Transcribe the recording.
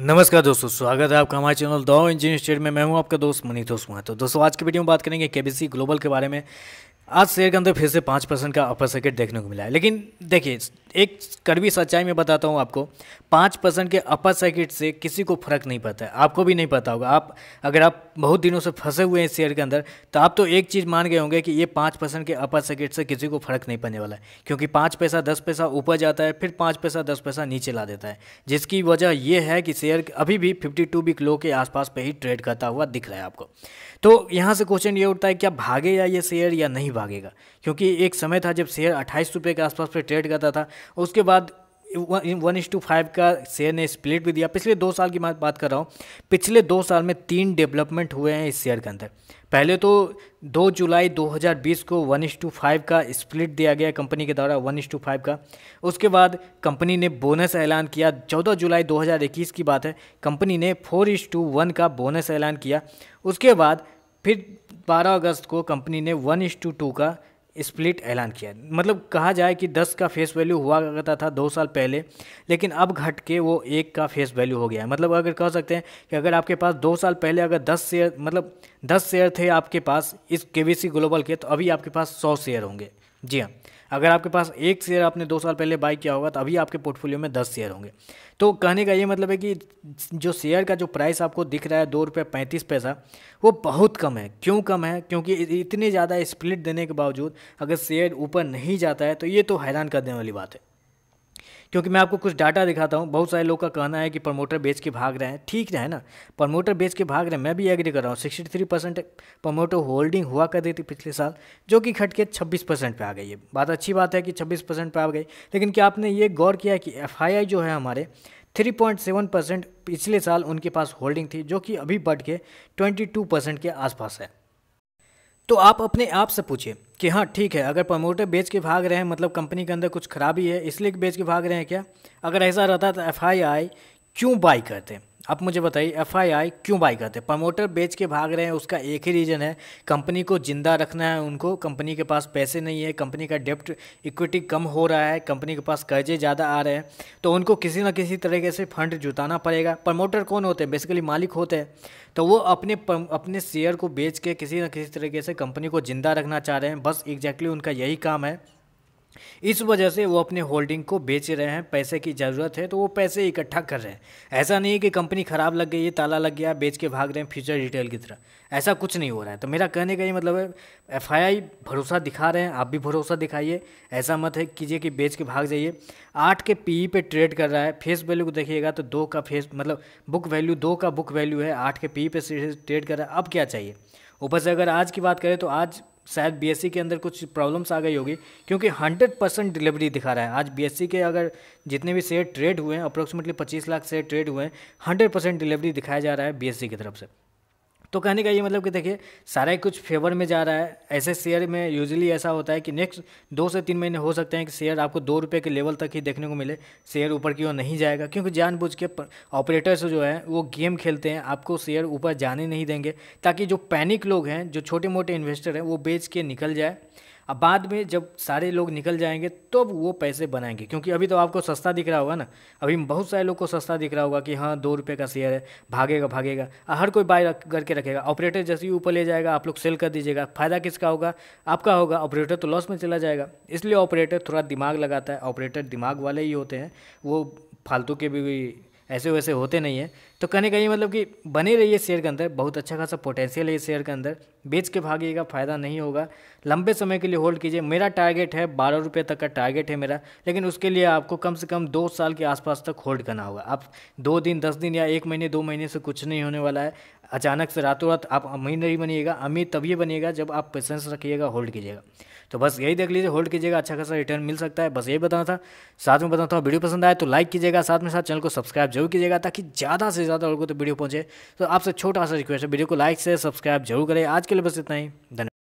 नमस्कार दोस्तों स्वागत है आपका हमारे चैनल दो इंजीनियर स्टेट में मैं हूं आपका दोस्त मनीष कुमार तो दोस्तों आज की वीडियो में बात करेंगे केबीसी ग्लोबल के बारे में आज शेयर के अंदर फिर से पाँच परसेंट का अपर सर्किट देखने को मिला है लेकिन देखिए एक कड़वी सच्चाई में बताता हूँ आपको पाँच परसेंट के अपर सर्किट से किसी को फर्क नहीं पड़ता है आपको भी नहीं पता होगा आप अगर आप बहुत दिनों से फंसे हुए हैं शेयर के अंदर तो आप तो एक चीज़ मान गए होंगे कि ये पाँच परसेंट के अपर सर्किट से किसी को फर्क नहीं पड़ने वाला है क्योंकि पाँच पैसा दस पैसा ऊपर जाता है फिर पाँच पैसा दस पैसा नीचे ला देता है जिसकी वजह यह है कि शेयर अभी भी फिफ्टी टू बिक लो के आसपास पर ही ट्रेड करता हुआ दिख रहा है आपको तो यहाँ से क्वेश्चन ये उठता है क्या भागे या ये शेयर या नहीं भागेगा क्योंकि एक समय था जब शेयर अट्ठाईस रुपये के आसपास पर ट्रेड करता था उसके बाद वन इंस टू फाइव का शेयर ने स्प्लिट भी दिया पिछले दो साल की बात कर रहा हूँ पिछले दो साल में तीन डेवलपमेंट हुए हैं इस शेयर के अंदर पहले तो दो जुलाई 2020 को वन इंस टू फाइव का स्प्लिट दिया गया कंपनी के द्वारा वन इंस टू फाइव का उसके बाद कंपनी ने बोनस ऐलान किया 14 जुलाई 2021 की बात है कंपनी ने फोर इंस टू वन का बोनस ऐलान किया उसके बाद फिर 12 अगस्त को कंपनी ने वन इस टू टू का स्प्लिट ऐलान किया मतलब कहा जाए कि 10 का फेस वैल्यू हुआ करता था दो साल पहले लेकिन अब घट के वो एक का फेस वैल्यू हो गया है मतलब अगर कह सकते हैं कि अगर आपके पास दो साल पहले अगर 10 शेयर मतलब 10 शेयर थे आपके पास इस के ग्लोबल के तो अभी आपके पास 100 शेयर होंगे जी हाँ अगर आपके पास एक शेयर आपने दो साल पहले बाई किया होगा तो अभी आपके पोर्टफोलियो में दस शेयर होंगे तो कहने का ये मतलब है कि जो शेयर का जो प्राइस आपको दिख रहा है दो रुपये पैंतीस पैसा वो बहुत कम है क्यों कम है क्योंकि इतने ज़्यादा स्प्लिट देने के बावजूद अगर शेयर ऊपर नहीं जाता है तो ये तो हैरान करने वाली बात है क्योंकि मैं आपको कुछ डाटा दिखाता हूँ बहुत सारे लोग का कहना है कि प्रमोटर बेच के भाग रहे हैं ठीक है ना प्रमोटर बेच के भाग रहे हैं मैं भी एग्री कर रहा हूँ sixty three percent promoter holding हुआ कर देती पिछले साल जो कि घट के छब्बीस परसेंट पर आ गई है बात अच्छी बात है कि छब्बीस परसेंट पर आ गई लेकिन क्या आपने ये गौर किया कि एफ जो है हमारे 3.7 परसेंट पिछले साल उनके पास होल्डिंग थी जो कि अभी बढ़ के 22 परसेंट के आसपास है तो आप अपने आप से पूछिए कि हाँ ठीक है अगर प्रमोटर बेच के भाग रहे हैं मतलब कंपनी के अंदर कुछ खराबी है इसलिए बेच के भाग रहे हैं क्या अगर ऐसा रहता तो एफ क्यों बाई करते हैं आप मुझे बताइए एफआईआई क्यों बाई करते हैं प्रमोटर बेच के भाग रहे हैं उसका एक ही रीज़न है कंपनी को जिंदा रखना है उनको कंपनी के पास पैसे नहीं है कंपनी का डेप्ट इक्विटी कम हो रहा है कंपनी के पास कर्जे ज़्यादा आ रहे हैं तो उनको किसी ना किसी तरीके से फंड जुटाना पड़ेगा प्रमोटर कौन होते हैं बेसिकली मालिक होते हैं तो वो अपने अपने शेयर को बेच के किसी न किसी तरीके से कंपनी को ज़िंदा रखना चाह रहे हैं बस एग्जैक्टली उनका यही काम है इस वजह से वो अपने होल्डिंग को बेच रहे हैं पैसे की ज़रूरत है तो वो पैसे इकट्ठा कर रहे हैं ऐसा नहीं है कि कंपनी ख़राब लग गई है ताला लग गया बेच के भाग रहे हैं फ्यूचर रिटेल की तरह ऐसा कुछ नहीं हो रहा है तो मेरा कहने का ये मतलब है एफ भरोसा दिखा रहे हैं आप भी भरोसा दिखाइए ऐसा मत है कीजिए कि बेच के भाग जाइए आठ के पी e पे ट्रेड कर रहा है फेस वैल्यू को देखिएगा तो दो का फेस मतलब बुक वैल्यू दो का बुक वैल्यू है आठ के पी e पे ट्रेड कर रहा है अब क्या चाहिए ऊपर से अगर आज की बात करें तो आज शायद बीएससी के अंदर कुछ प्रॉब्लम्स आ गई होगी क्योंकि 100 परसेंट डिलीवरी दिखा रहा है आज बीएससी के अगर जितने भी शेयर ट्रेड हुए हैं अप्रोक्सीमेटली 25 लाख शेयर ट्रेड हुए हैं 100 परसेंट डिलीवरी दिखाया जा रहा है बीएससी की तरफ से तो कहने का ये मतलब कि देखिए सारा कुछ फेवर में जा रहा है ऐसे शेयर में यूजली ऐसा होता है कि नेक्स्ट दो से तीन महीने हो सकते हैं कि शेयर आपको दो रुपये के लेवल तक ही देखने को मिले शेयर ऊपर की ओर नहीं जाएगा क्योंकि जानबूझ के ऑपरेटर्स जो है वो गेम खेलते हैं आपको शेयर ऊपर जाने नहीं देंगे ताकि जो पैनिक लोग हैं जो छोटे मोटे इन्वेस्टर हैं वो बेच के निकल जाए अब बाद में जब सारे लोग निकल जाएंगे तब तो वो पैसे बनाएंगे क्योंकि अभी तो आपको सस्ता दिख रहा होगा ना अभी बहुत सारे लोग को सस्ता दिख रहा होगा कि हाँ दो रुपये का शेयर है भागेगा भागेगा हर कोई बाय करके रखेगा ऑपरेटर जैसे ही ऊपर ले जाएगा आप लोग सेल कर दीजिएगा फ़ायदा किसका होगा आपका होगा ऑपरेटर तो लॉस में चला जाएगा इसलिए ऑपरेटर थोड़ा दिमाग लगाता है ऑपरेटर दिमाग वाले ही होते हैं वो फालतू के भी ऐसे वैसे होते नहीं है तो कहने का ये मतलब कि बने रहिए शेयर के अंदर बहुत अच्छा खासा पोटेंशियल है इस शेयर के अंदर बेच के भागिएगा फ़ायदा नहीं होगा लंबे समय के लिए होल्ड कीजिए मेरा टारगेट है बारह रुपये तक का टारगेट है मेरा लेकिन उसके लिए आपको कम से कम दो साल के आसपास तक होल्ड करना होगा आप दो दिन दस दिन या एक महीने दो महीने से कुछ नहीं होने वाला है अचानक से रातों रात आप अमीर नहीं बनिएगा अमीर तभी बनिएगा जब आप पेशेंस रखिएगा होल्ड कीजिएगा तो बस यही देख लीजिए होल्ड कीजिएगा अच्छा खासा रिटर्न मिल सकता है बस यही बताना था साथ में बताता था वीडियो पसंद आए तो लाइक कीजिएगा साथ में साथ चैनल को सब्सक्राइब जरूर कीजिएगा ताकि ज़्यादा से ज़्यादा लोगों को तो वीडियो पहुँचे तो आपसे छोटा सा रिक्वेस्ट है वीडियो को लाइक से सब्सक्राइब जरूर करें आज के लिए बस इतना ही धन्यवाद